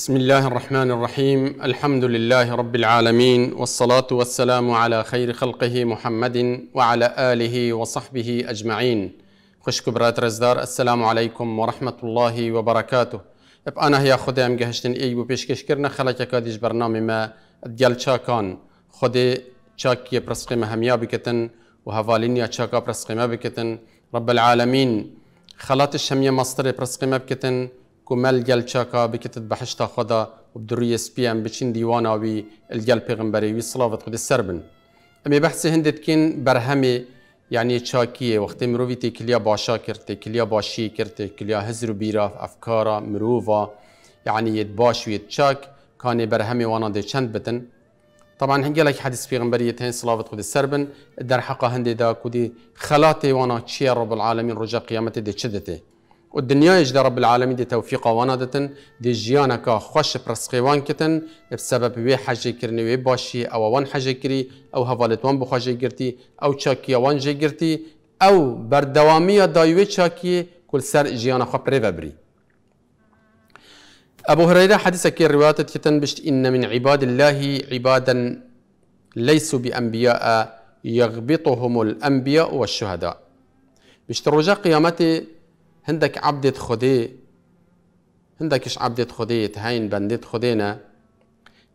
بسم الله الرحمن الرحيم الحمد لله رب العالمين والصلاة والسلام على خير خلقه محمد وعلى آله وصحبه أجمعين خوش كبرات رزدار السلام عليكم ورحمة الله وبركاته أنا هي خدي أم جهشتن إي وبيش كرنا خلاك كاديش برنامج ما ديال شاكان خدي شاك يبرسقي مهميا بكتن يا شاكا برسقي ما بكتن رب العالمين خلات الشمية مصدر برسقي ما بكتن کو مل گل چاکا بکتت بحشتا خدا و بدروی سپیان بچین دیوانا وی الگل پیغمبری وی صلاوت خود سر بن امی بحث هندت کن بر همه یعنی چاکیه وقتی مروی کلیا باشا کرد تی کلیا باشی کرد تکلیا هزر و بیراف افکارا مرووا یعنی يد باش و چاک کانی بر همه وانا دی چند بتن طبعا هنگل اک حدیث حديث بيغمبري يتهين خود سر بن در حقا هندي دا کودی خلات وانا تشير رب العالمین رجا قیامت دی چدتي و دنیایش در رب العالمین دی توفیق وانا دی جیانا که خوش پرسقیوان کتن بسبب وی حجی کرنی وی باشی او وان حجی کری او هوالتوان بخواجی گرتی او وان جی گرتی او بردوامی دایوی چاکی كل سر جيانا پری ببری أبو هريرة حديث روایتت کتن بشت إن من عباد الله عبادا ليسوا بأنبياء يغبطهم الأنبياء والشهداء بشت رجاء قيامتي هندك عبدة خدي هندكش عبدة خدي تهين بندة خدينا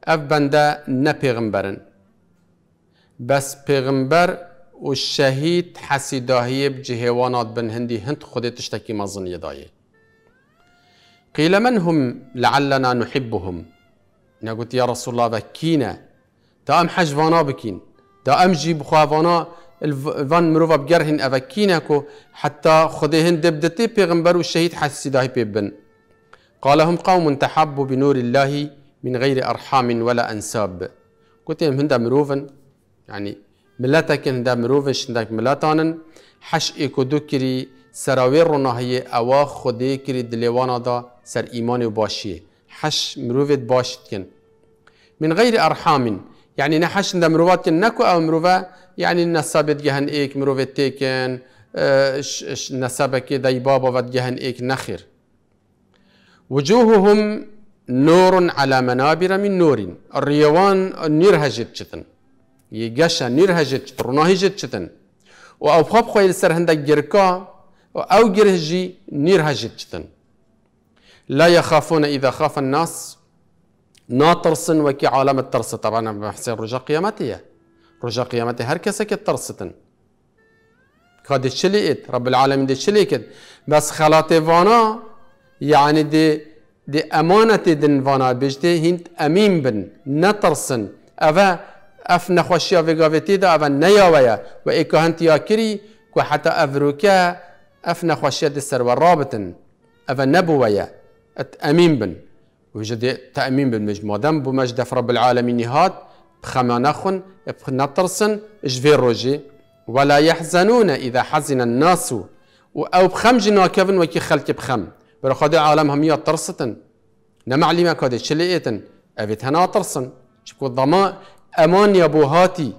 اف بنده نه پیغمبرن بس پیغمبر و شهید حسیداهی بجهوانات بن هندي هند تشتكي ما مزن يداي قيل من هم لعلنا نحبهم انا قلت يا رسول الله بكينا تام ام فانا بكين تام جيب خافانا الفان مروفا بجرهن اوکینه کو حتی خدهن دبدتی پیغمبر و شهید حسیداهی پیبن قال قوم تحبوا بنور الله من غير أرحام ولا أنساب قلت لهم هندا مروفن يعني ملاتك هندا مروفش شندك ملاتانن حش إيكو دوكري سراوير رناهي أوا خدي كري دليوانا دا سر إيمان وباشي حش مروفت باشتكن من غير أرحام يعني نحش هندا مروفات نكو أو مروفة يعني النسب جهن ايك مروفت تيكن اه، نسبك دي بابا ود جهن ايك نخر وجوههم نور على منابر من نور الريوان نيرهجت جتن يقشا نيرهجت جتن رناهجت جتن وأبخاب خويل سر هندك جركا أو جرهجي نيرهجت جتن لا يخافون إذا خاف الناس ناطرسن وكي عالم الترس طبعا بحسين رجا قيامتيه رجا قیامەتی هەر کەسێکت ترستن رب چلی ئیت ڕب العالمی دی چلی کرد دي دي وانا یعنی دی دی ئەمانەتی دن وانا بژدێ هیند ئەمین بن نەترسن ئەە ئەف نەخۆشیە ڤێگاوێتیدا ئەە نەیاوەیە و ئیکە كو حتى أفروكا أف نخوشيا دي سر ورابطن أفا نبويا أت أمين بن وجد تأمين بالمجموع دم بمجد رب العالمين هات خمانخن بنطرسن جفي روجي ولا يحزنون إذا حزن الناس أو بخم جنوا كفن وكي خلك بخم برخاد عالم هم يطرستن نما عليما كاد شلئتن أبيت هنا طرسن شكو ضما أمان يا بو هاتي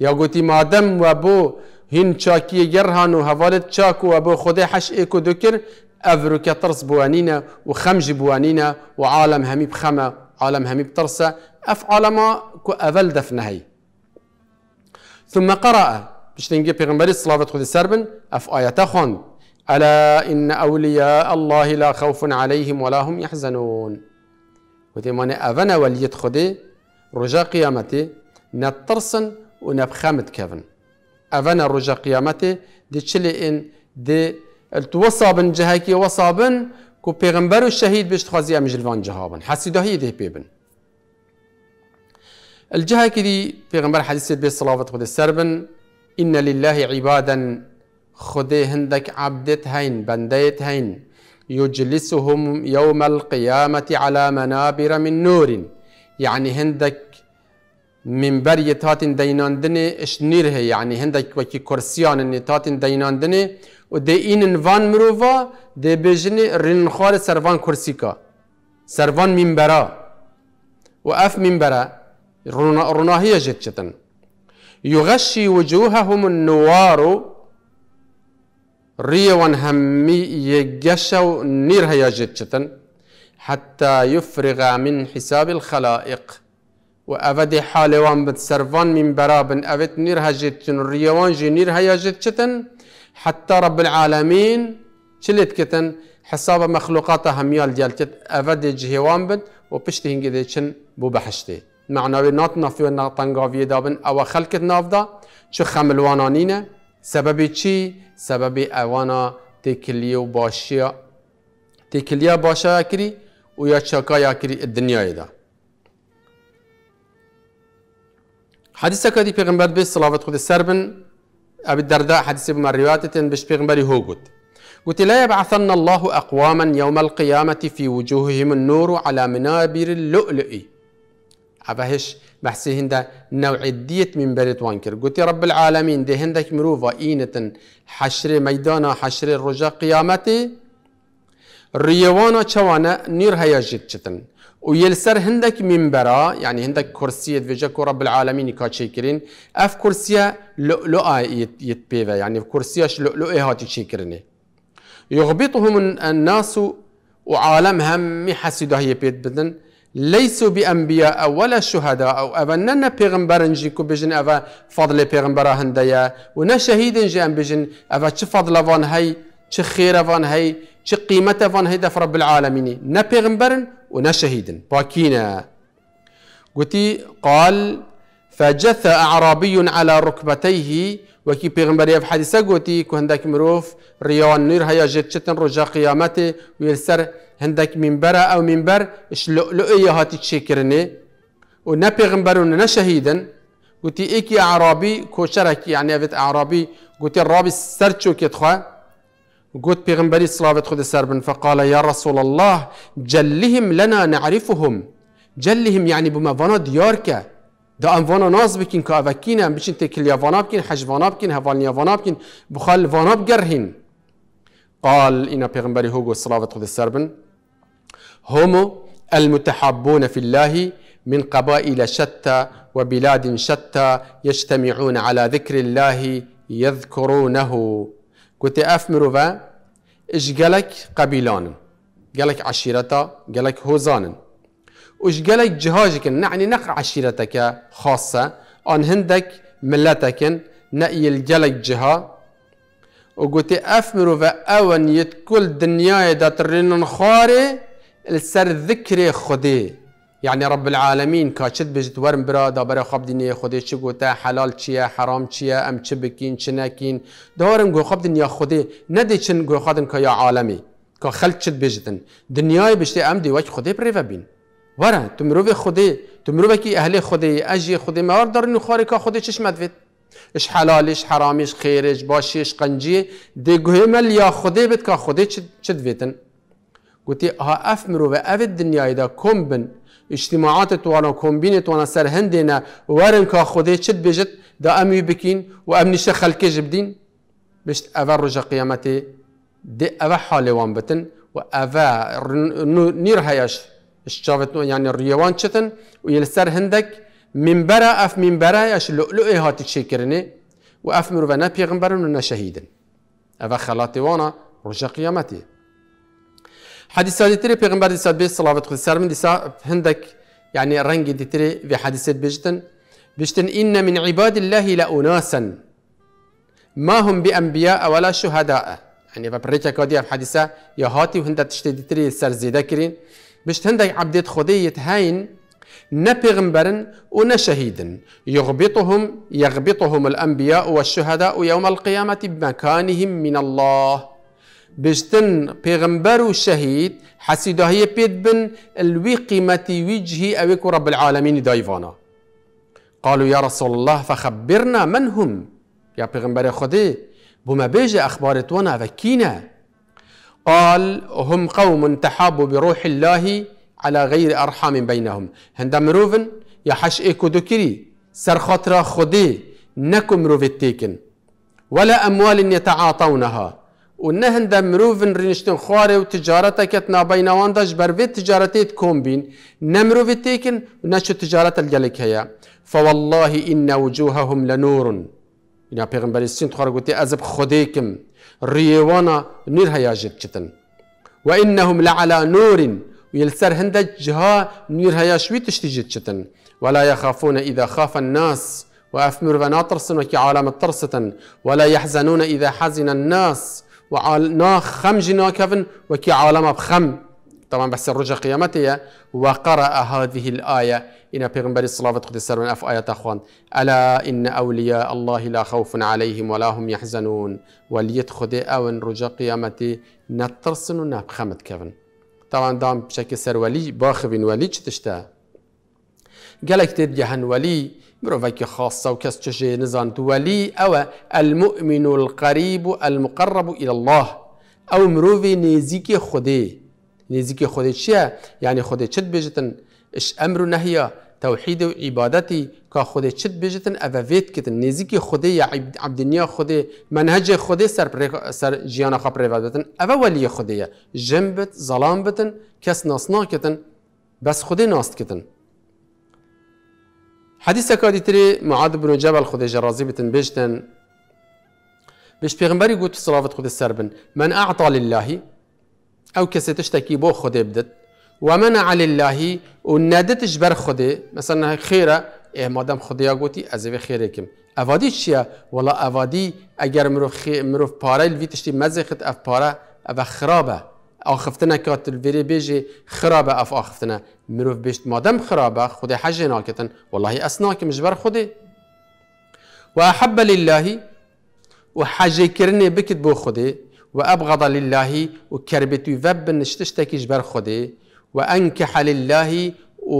يا قوتي مادم وبو هن چاکی گرهان و حوالت چاک و ابو حش ایکو دکر افرو که بوانينا وخمج بوانينا وعالم بوانینا و بخمه عالم همي بترسى اف عالما كو اول دفنهي ثم قرأ بشتنجي بيغمبري صلاة خذ السربن اف آياتا خوند ألا إن أولياء الله لا خوف عليهم ولا هم يحزنون وتي مانا أفنا وليت خذي رجا قيامتي نترسن ونبخامت كفن أفنا رجا قيامتي دي تشلي إن دي التوصابن جهكي وصابن کو پیغمبر و شهید بشت خوازی ام جلوان جهابن حسیدهی ده پیبن الجهة كذي پیغمبر حديث بي صلاة خود السربن إن لله عبادا خدي هندك عبدت هين بنديت هين يجلسهم يوم القيامة على منابر من نور يعني هندك منبر تاتین ديناندني اش هی یعنی هندک وکی کرسیان تاتین ديناندني و دی اینن وان مروفا دي بجني رنخوار سروان كرسيكا سروان منبرا و اف منبرا رناهی جد جتن يغشي وجوههم النوار ريوان همي يغشو نير هيا جد جتن حتى يفرغ من حساب الخلائق و اوید حالوان بد سروان من برابن اوید نیر چن ریوان جی نیر هجد چتن حتى رب العالمين چلت کتن حساب مخلوقات همیال دیال چت افد جهوان بد و پشت هنگی چن بو بحشتی معناوی نات نافی و ناتنگاوی دابن او خلکت نافدا چو خملوانانینه سببی چی؟ سببی اوانا تکلیه و باشیا تکلیه باشا کری و یا چاکا یا کری دنیای ده حدیث کدی پیغمبر به صلوات خود سربن ابي الدرداء حديث بما رواية بش بيغمبري هو قلت قلت لا يبعثن الله أقواما يوم القيامة في وجوههم النور على منابر اللؤلؤ أبهش بحسي هند نوعدية من بريت وانكر قلت رب العالمين دي هندك مروفة إينة حشر ميدانا حشر الرجاء قيامتي ريوانا شوانا نير هيا جتشتن ويلسر هندك منبرا يعني هندك كرسي فيجاكو رب العالمين كاتشيكرين اف كرسي لؤلؤة يتبيفا يعني كرسياش لؤلؤة هاتي شيكرني يغبطهم الناس وعالمهم حسده هي بيت بدن ليسوا بأنبياء ولا شهداء أو أبننا بيغمبر جيكو بيجن أفا فضل بيغمبر هنديا ونا شهيد جي أم بيجن أفا شو فضل فان هاي چه خیره وان هی چه قیمت وان هی دف رب العالمین نه پیغمبرن و نه شهیدن باکینه قال فجث أعرابي على ركبتيه وكي بيغمبري في حديثة قوتي كو هندک مروف ريان نير هيا جتشتن رجا قيامته ويلسر هندك منبر أو منبر إش لؤلؤية نه تشكرني ونا بيغمبر ونا شهيدا قوتي إيكي أعرابي كو شركي يعني أعرابي قوتي الرابي سرچو خواه قلت پیغمبری صلوات خود سر بن فقال يا رسول الله جلهم لنا نعرفهم جلهم يعني بما فانا دياركا دا ان فانا ناز بكين که اوکین ام بچین تکلیا فانا بكين حج وانا بکین هوالنیا فانا بكين بخال فانا بگرهین قال إنا پیغمبری هو گفت خذ خود بن هم المتحابون في الله من قبائل شتى وبلاد شتى يجتمعون على ذكر الله يذكرونه گوتی اف مروفا اش گلک قبيلان گلک عشيرتا گلک هوزانن وش گلک جهاجك نعني نقع عشيرتك خاصه آن هندك ملتك نقي الگلک جها و گوتی اف مروفه اون یت دنيا دنیای داترینن خاري السر ذكري خدي یعنی رب العالمین کاشت بجت ورم برا دا برا خواب دنیا خودی چی گوته حلال چیه حرام چیه ام چی بکین چی نکین دارم گو خواب دنیا خودی نده چن گو خوادن که یا عالمی که خلق چت بجتن دنیای بشتی ام دی وجه خودی پریوه بین وره تو مروف خودی تو مروف که اهل خودی اجی خودی موار دارن خواری که خودی چش مدوید اش حلالش حرامش خیرش باشش قنجی دی گوه مل یا خودی بد که خودی چت ویتن گوتی ها اف مروف اوید دنیای دا کم بن اجتماعات وانا كومبينت وانا سر هندنا وارن كا خودي چت بيجت دا امي بكين و امنيشه خلقي جبدين بشت اول رجا قيامتي دي اول حالي وان بتن و اول نير هياش اشتافت يعني الريوان چتن و يلسر هندك منبرا اف منبرا ياش لؤلؤي هاتي تشكرني و اف مروفانا بيغنبرن ونا شهيدن اول خلاتي وانا رجا قيامتي حادثه دي تري پیغمبر دي سات بي صلوات خود سر من دي هندك يعني رنج دي تري في حادثه بجتن بجتن ان من عباد الله لاناسا ما هم بانبياء ولا شهداء يعني ببريكا كادي في حديثة يا هاتي وهند تشتي دي تري سر زي ذكرين بجت هندك عبدت خدي يتهاين نه پیغمبرن و يغبطهم يغبطهم الأنبياء والشهداء يوم القيامة بمكانهم من الله بجتن پیغمبر و شهید حسیداهی پید بن الوی قیمتی وجهی اویکو رب العالمین دایوانا قالوا يا رسول الله فخبرنا من هم يا پیغمبر خدي بما بيجي أخبار تونا قال هم قوم تحابوا بروح الله على غير أرحام بينهم هندا مروفن يا حش إيكو دكري سر خطرة خدي نكم مروفي ولا أموال يتعاطونها و نهند مروفن رنشتن خواره و تجارت کت نابینوان داش بر وی تجارتیت کم بین نمروف تیکن و نشو تجارت الجلک هیا فوالله ان وجوههم لنور اینا پیغمبر سین خواره گوتی ازب خودیکم ریوانا نیر هیا جد کتن و انهم لعلى نور ويلسر هند جها هیا هيا شوي جد شتن ولا يخافون إذا خاف الناس وأفمر و کی عالم الترسة ولا يحزنون إذا حزن الناس وعال نا خم جنا كفن وكي عالم بخم طبعا بس الرجع قيامته وقرأ هذه الآية إن بيغمبر الصلاة قد السر من أف آية أخوان ألا إن أولياء الله لا خوف عليهم ولا هم يحزنون وليدخد خدي أون رجع قيامتي نترسن ونبخمت كفن طبعا دام بشكل سر ولي باخبين ولي تشتا قالك تدجهن ولي مروفك خاصة تشجي نزان ولي أو المؤمن القريب المقرب إلى الله أو مروفي نيزيكي خدي نيزيكي خدي شيا يعني خدي شد بجتن إش أمر نهيا توحيد وعبادتي عبادتي كا خدي شد بيجتن أفافيت كتن نيزيكي خدي يا عبد النيا خدي منهج خدي سر سر جيانا خبر عبادتن أفا ولي خدي جنبت ظلام بتن كس ناس بس خدي ناصت كتن حديث كادي تري معاد بن جبل خذ جرازي بتن بيشتن بيش بيغمبري قلت صلافة خذ السربن من أعطى لله أو كسي تشتكي بو خذ بدت ومنع لله وندتش جبر خذ مثلا خيرة إيه مادام خذ يا قوتي أزيب خيركم أفادي شيا والله أفادي أجر مروف خي مروف بارا الفي تشتي مزخت أف بارا أف خرابة آخفتنا تل الوری بیجی خرابه اف آخفتنا مروف بیشت مادم خرابه خود حجی ناکتن والله که مجبر خودی و احب لله و حجی کرنه بکت بو خودی و ابغض لله و کربتو وب نشتشتا که جبر خودی و انکح لله و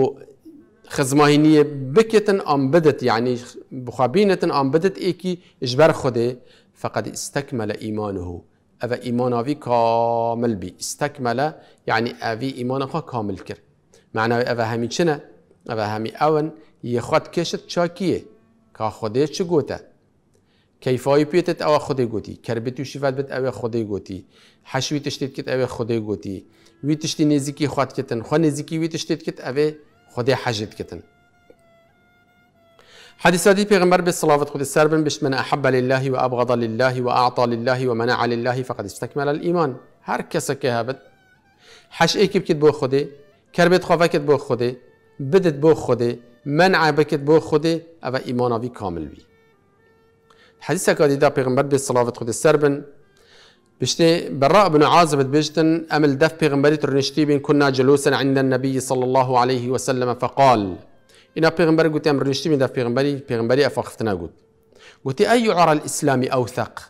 خزماهینی بکتن آم بدت یعنی بخابینتن آم بدت ایکی جبر خودی فقد استکمل إيمانه ایمان آوی کامل بی استکمله یعنی اوی ایمان خواه کامل کرد معنای اوه همی چنه اوه همی اون یه خود کشت چاکیه که خوده چه گوته کیفایی پیتت اوه خوده گوتی کربتو ود بت اوه خوده گوتی حشوی تشتید کت اوه خوده گوتی وی تشتی نزیکی خود کتن خود نزیکی وی تشتید کت او خوده حجد کتن حديث هذه پیغمبر به صلوات خود سر بش من احب لله وابغض لله واعطى لله ومنع لله فقد استكمل الايمان هر كسا كهبت حش ایکی بکید بو خودی کربت خوافکت بو خودی بدت بو خودی منع بكت بو خودی أبا إيمانا اوی كامل بي حديث كادي دا پیغمبر به صلوات خود سر بشتي براء بن عازب بجتن أمل دف بيغمبري ترنشتي بين كنا جلوسا عند النبي صلى الله عليه وسلم فقال إن بيغمبر قلت أمر نشتمي دا بيغمبري بيغمبري أفخفتنا قلت قلت أي عرى الإسلامي أوثق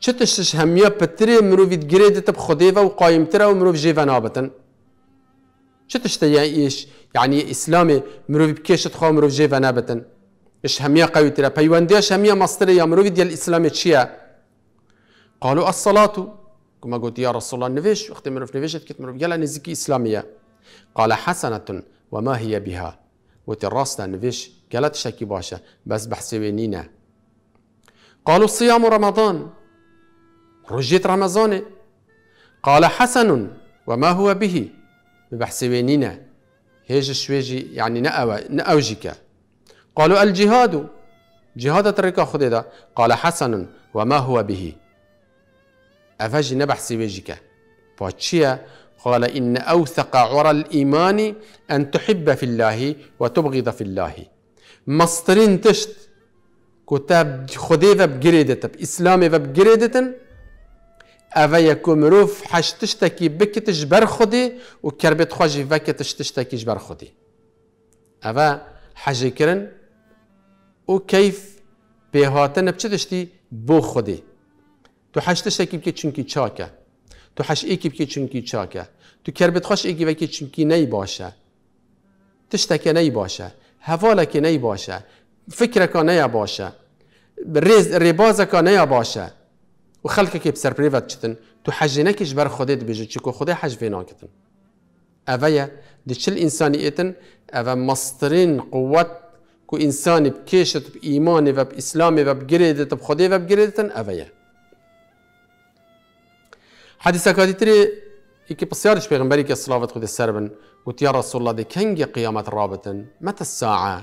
چتشش همیه پتری مروی گریدت بخدیو ومنو في جيفة نابتا مروی يعني إيش يعني إسلامي منو في اسلام مروی منو في جيفة نابتا إيش اش همیه قوی تره پیوندهش همیه مصدره منو في ديال الإسلامي چیه قالوا الصلاة كما قلت يا رسول الله نفيش وقت في نفيش كت في يلا نزكي إسلامية قال حسنة وما هي بها و ڕاستە نوێش گەلە شكي باشا بس بەحسێوێ نینە. قالوا صيام رمضان رجيت رمضان قال حسن وما هو به ببحسێوێ نینە هێژ شوێژی یعنی يعني نەوە نەوژیکە. قالوا الجهاد جهاد ڕێکا خودێدا قال حسن وما هو به. ئەڤژی نەبەحسێوێژیکە. پاچیە قال إن أوثق عرى الإيمان أن تحب في الله وتبغض في الله مصطرين تشت كتاب خدي بجريدة بإسلامي أفا يكون مروف حش تشتكي بكتش بر خودي و كربت خواجي وكتش جبر خودي اوه حجي كرن و كيف بهاتن بو خودي تو حش تشتكي بكت چونكي چاكه تو حش ایکی بکی چونکی چاکه تو کربت خوش ایکی وکی چونکی نی باشه تشتکه نی باشه حوالکه نی باشه فکرکه نی باشه ریز ریبازکه نی باشه و خلق که بسر پریوت چتن تو حج نکش بر خودت بجو چکو خودی حج وینا کتن اوه دی چل انسانیتن اوه مسترین قوت کو انسانی بکشت بإيماني وبإسلامي وبقريدة و وبقريدة اویه Hadise kaditri iki pisyariş Peygamberi salavat kudüs serbin. Gut ya Resulullah de kenge kıyamet rabıtın? Mete sa'a?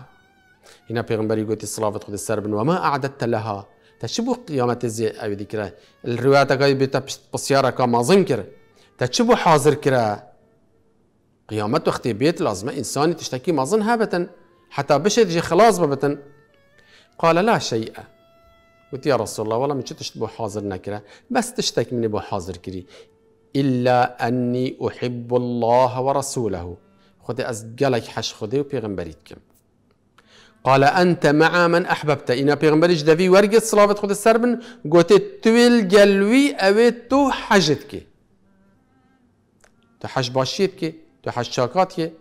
Yine Peygamberi goti salavat kudüs serbin. Ve ma a'dette leha? تشبه قيامة زي أو ذكرى الرواية قاي بيتا بسيارة كما ذكر تشبه حاضر كرا قيامة وقت بيت لازم إنسان تشتكي ما ظن هابة حتى بشد جي خلاص ببتن قال لا شيء قلت يا رسول الله والله من تشت بو حاضر نكره بس تشتك مني بو حاضر كري إلا أني أحب الله ورسوله خذي أزقلك حش خذي وبيغنبريت قال أنت مع من أحببت إنا بيغنبريش دفي ورقة صلاة خذ السربن قلت تويل قلوي أويتو حجتك تو حش باشيتك تو حش شاكاتك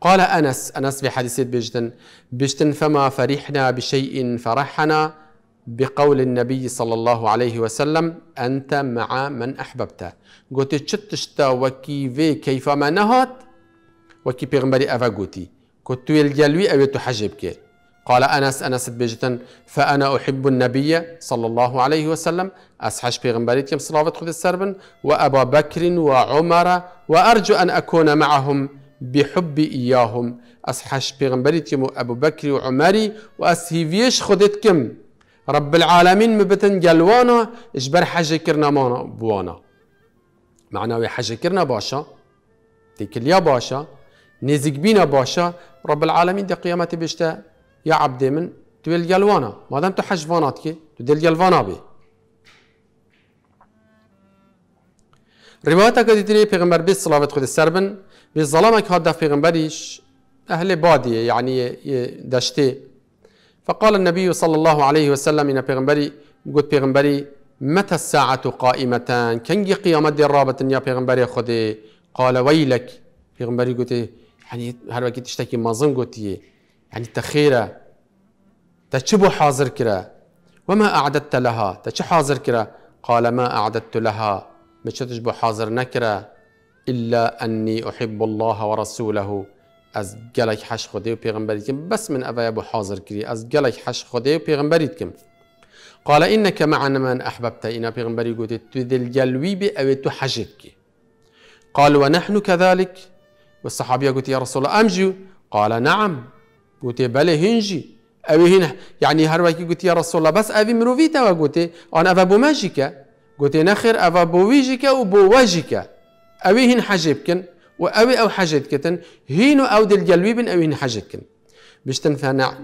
قال أنس أنس في حديث بيجتن بيجتن فما فرحنا بشيء فرحنا بقول النبي صلى الله عليه وسلم أنت مع من أحببته قلت تشتشتا وكي في كيف ما نهت وكي بيغمري أفا قوتي كنت الجلوي أو تحجبك قال أنس أنس بيجتن فأنا أحب النبي صلى الله عليه وسلم أسحش بيغمبريتهم صلاة خذ السربن وأبا بكر وعمر وأرجو أن أكون معهم بحب إياهم أسحش تيم أبو بكر وعمري وأسهيفيش خذتكم رب العالمين مبتن جلوانا اجبر حاجة كرنا مانا بوانا معناوي حاجة كرنا باشا تكليا باشا نزق بينا باشا رب العالمين دي قيامتي بشتا يا عبد من تويل جلوانا ما دام تحج فاناتكي ديل جلوانا بي رواية قد تري پیغمبر بي صلاة خود السربن بي ظلامك هادا پیغمبريش اهل بادية يعني دشتي فقال النبي صلى الله عليه وسلم إن بيغمبري قلت بيغمبري متى الساعة قائمة كنجي قيامة دي الرابة يا بيغمبري خذي قال ويلك بيغمبري قد يعني هل وقت تشتكي ما قد يعني تخيرة تشبو حاضر كرا وما أعددت لها تش حاضر كرا قال ما أعددت لها مش تشبو حاضر نكرا إلا أني أحب الله ورسوله از گلک حش خدا و پیغمبری کم بس من اوه ابو حاضر کری از گلک حش خدا و پیغمبری کم قال انك مع من احببت اینا پیغمبری گوته تو دل جلوی بی او تو حجب کی قال ونحن كذلك والصحابيه قلت يا رسول الله امجو قال نعم قلت بله هنجي او هنا يعني هرواكي قلت يا رسول الله بس ابي مروفيتا وقلت انا ابا بو ماجيكا قلت نخر ابا بو ويجيكا وبو واجيكا او هن حجبكن وأوي أو حاجات كتن هينو أو دل جلويبن أو هين حاجات كن بشتن ثانا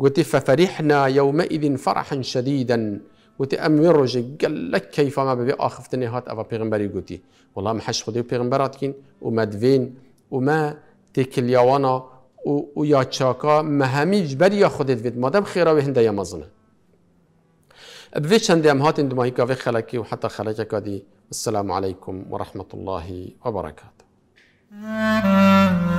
قلت ففرحنا يومئذ فرحا شديدا قلت أمير قال لك كيف ما ببي آخفتني هات أبا بيغنبري قلت والله ما حش خديو بيغمبرات كين وما دفين وما تكليوانا ويا تشاكا ما هميج بريا خدت فيت مادام خيرا وهندا يا مزنه بفي شندام هاتن دمايكا في خلكي وحتى خلكك دي السلام عليكم ورحمة الله وبركاته Mm-hmm.